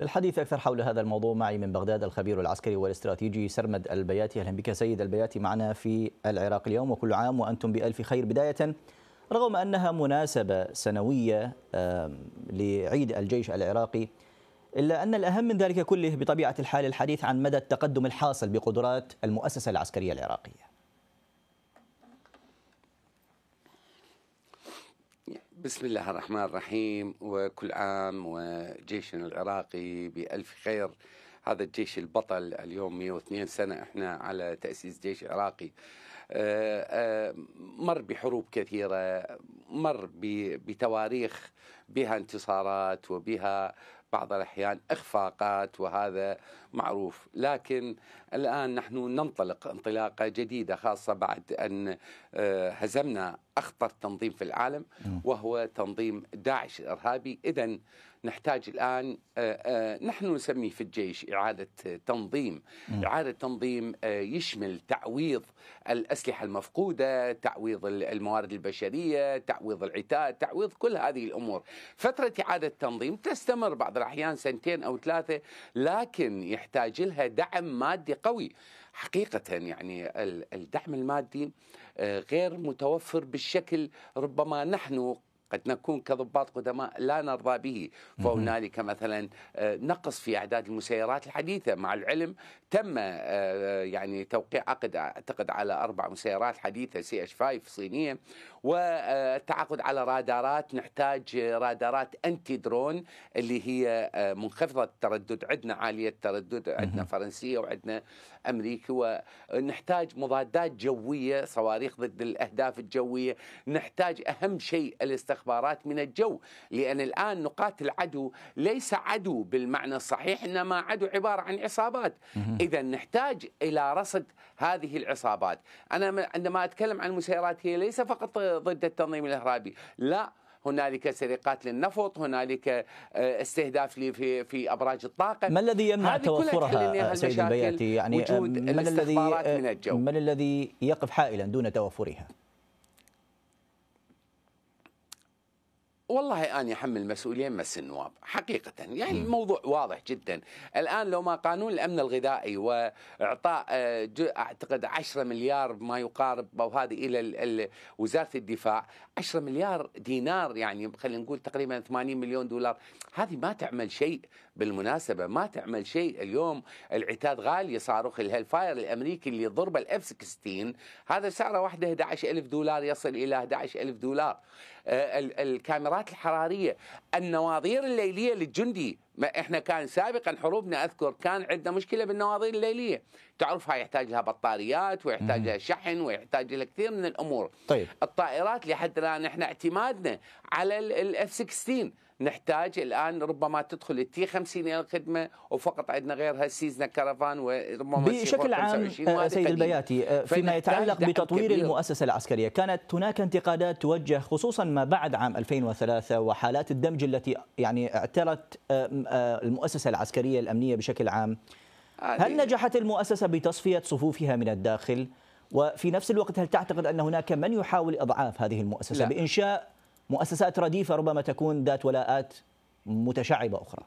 للحديث أكثر حول هذا الموضوع معي من بغداد الخبير العسكري والاستراتيجي سرمد البياتي أهلا بك سيد البياتي معنا في العراق اليوم وكل عام وأنتم بألف خير بداية رغم أنها مناسبة سنوية لعيد الجيش العراقي إلا أن الأهم من ذلك كله بطبيعة الحال الحديث عن مدى التقدم الحاصل بقدرات المؤسسة العسكرية العراقية بسم الله الرحمن الرحيم وكل عام وجيشنا العراقي بألف خير هذا الجيش البطل اليوم 102 سنة احنا على تأسيس جيش عراقي آه، آه، مر بحروب كثيرة مر بتواريخ بها انتصارات وبها بعض الأحيان إخفاقات وهذا معروف لكن الآن نحن ننطلق انطلاقة جديدة خاصة بعد أن آه، هزمنا أخطر تنظيم في العالم نعم. وهو تنظيم داعش الإرهابي إذا نحتاج الآن آه، آه، نحن نسميه في الجيش إعادة تنظيم إعادة تنظيم آه، يشمل تعويض الأسلحة المفقودة تعويض الموارد البشرية تعويض العتاد تعويض كل هذه الأمور فترة إعادة تنظيم تستمر بعض الأحيان سنتين أو ثلاثة لكن يحتاج لها دعم مادي قوي حقيقة يعني الدعم المادي غير متوفر بالشكل ربما نحن قد نكون كضباط قدماء لا نرضى به فهنالك مثلا آه، نقص في اعداد المسيرات الحديثه مع العلم تم آه، آه، يعني توقيع عقد اعتقد على اربع مسيرات حديثه سي اتش 5 صينيه والتعاقد على رادارات نحتاج رادارات انتي درون اللي هي منخفضه التردد عندنا عاليه التردد عندنا فرنسيه وعندنا امريكي ونحتاج مضادات جويه صواريخ ضد الاهداف الجويه نحتاج اهم شيء الاستخدام الاستخبارات من الجو لان الان نقاط العدو ليس عدو بالمعنى الصحيح انما عدو عباره عن عصابات اذا نحتاج الى رصد هذه العصابات انا عندما اتكلم عن المسيرات هي ليس فقط ضد التنظيم الارهابي لا هنالك سرقات للنفط هنالك آه، استهداف في في ابراج الطاقه ما الذي يمنع توفرها سيد البياتي يعني وجود آه، ما الذي ما الذي يقف حائلا دون توفرها والله أنا يحمل المسؤولية مس النواب حقيقة يعني م. الموضوع واضح جدا الآن لو ما قانون الأمن الغذائي وإعطاء آه، أعتقد 10 مليار ما يقارب أو هذه إلى وزارة الدفاع 10 مليار دينار يعني خلينا نقول تقريبا 80 مليون دولار هذه ما تعمل شيء بالمناسبة ما تعمل شيء اليوم العتاد غالية صاروخ الهلفاير الأمريكي اللي ضربه الاف 16 هذا سعره واحدة 11000 دولار يصل إلى 11000 دولار آه، الكاميرات الضربات الحراريه النواظير الليليه للجندي ما احنا كان سابقا حروبنا اذكر كان عندنا مشكله بالنواظير الليليه تعرف هاي يحتاج لها بطاريات ويحتاج لها شحن ويحتاج لها كثير من الامور طيب الطائرات لحد الان احنا اعتمادنا على الاف 16 نحتاج الان ربما تدخل التي 50 الى الخدمه وفقط عندنا غيرها السيزنا كرفان وربما بشكل عام آه، سيد البياتي آه، فيما يتعلق بتطوير كبير. المؤسسه العسكريه كانت هناك انتقادات توجه خصوصا ما بعد عام 2003 وحالات الدمج التي يعني اعترت آه، المؤسسه العسكريه الامنيه بشكل عام هل نجحت المؤسسه بتصفيه صفوفها من الداخل وفي نفس الوقت هل تعتقد ان هناك من يحاول اضعاف هذه المؤسسه لا. بانشاء مؤسسات رديفة ربما تكون ذات ولاءات متشعبة أخرى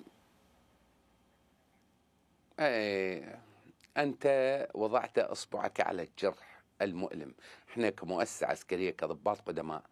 أنت وضعت أصبعك على الجرح المؤلم احنا كمؤسسة عسكرية كضباط قدماء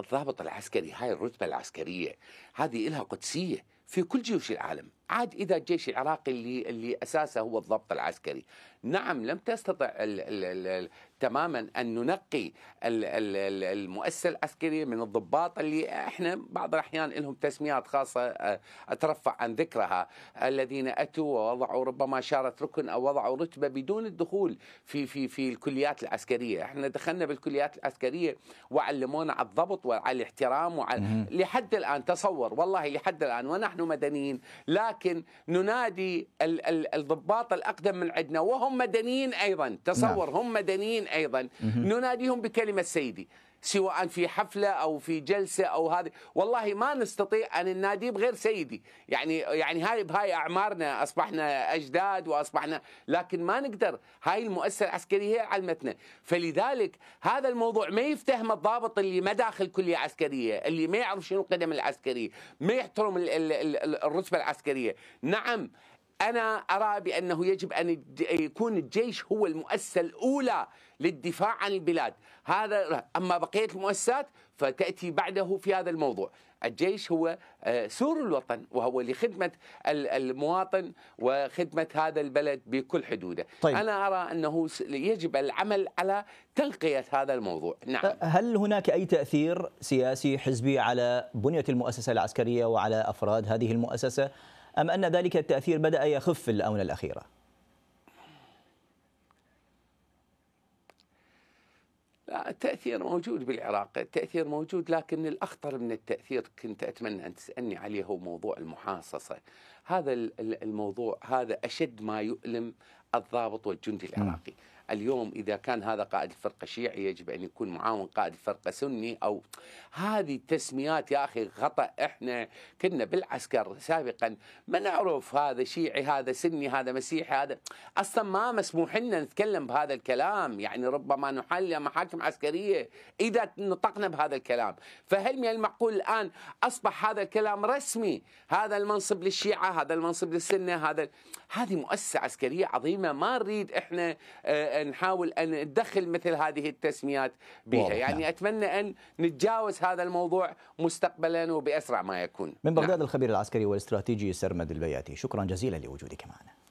الضابط العسكري هاي الرتبة العسكرية هذه لها قدسية في كل جيوش العالم عاد إذا الجيش العراقي اللي, اللي أساسه هو الضبط العسكري نعم لم تستطع ال ال الـ تماما أن ننقي الـ الـ المؤسسة العسكرية من الضباط اللي إحنا بعض الأحيان لهم تسميات خاصة آه، أترفع عن ذكرها الذين أتوا ووضعوا ربما شارة ركن أو وضعوا رتبة بدون الدخول في في في الكليات العسكرية إحنا دخلنا بالكليات العسكرية وعلمونا على الضبط وعلى الاحترام وعلى لحد الآن تصور والله لحد الآن ونحن نحن مدنيين لكن ننادي ال ال الضباط الأقدم من عندنا وهم مدنيين أيضا تصور نعم. هم مدنيين أيضا مه. نناديهم بكلمة سيدي سواء في حفله او في جلسه او هذه والله ما نستطيع ان النادي بغير سيدي يعني يعني هاي بهاي اعمارنا اصبحنا اجداد واصبحنا لكن ما نقدر هاي المؤسسه العسكريه هي علمتنا فلذلك هذا الموضوع ما يفتهم الضابط اللي ما داخل كليه عسكريه اللي ما يعرف شنو القدم العسكريه ما يحترم الرتبه العسكريه نعم أنا أرى بأنه يجب أن يكون الجيش هو المؤسسة الأولى للدفاع عن البلاد هذا أما بقية المؤسسات فتأتي بعده في هذا الموضوع الجيش هو آه، سور الوطن وهو لخدمة المواطن وخدمة هذا البلد بكل حدوده طيب. أنا أرى أنه يجب العمل على تنقية هذا الموضوع نعم. هل هناك أي تأثير سياسي حزبي على بنية المؤسسة العسكرية وعلى أفراد هذه المؤسسة أم أن ذلك التأثير بدأ يخف في الآونة الأخيرة؟ لا التأثير موجود بالعراق التأثير موجود لكن الأخطر من التأثير كنت أتمنى أن تسألني عليه هو موضوع المحاصصة هذا الموضوع هذا أشد ما يؤلم الضابط والجندي نعم. العراقي اليوم إذا كان هذا قائد الفرقة شيعي يجب أن يكون معاون قائد الفرقة سني أو هذه التسميات يا أخي خطأ إحنا كنا بالعسكر سابقا ما نعرف هذا شيعي هذا سني هذا مسيحي هذا أصلا ما مسموح لنا نتكلم بهذا الكلام يعني ربما نحل محاكم عسكرية إذا نطقنا بهذا الكلام فهل من المعقول الآن أصبح هذا الكلام رسمي هذا المنصب للشيعة هذا المنصب للسنة هذا هذه مؤسسة عسكرية عظيمة كلمه ما نريد احنا آه، آه، نحاول ان ندخل مثل هذه التسميات بها يعني نعم. اتمنى ان نتجاوز هذا الموضوع مستقبلا وباسرع ما يكون من بغداد نعم. الخبير العسكري والاستراتيجي سرمد البياتي شكرا جزيلا لوجودك معنا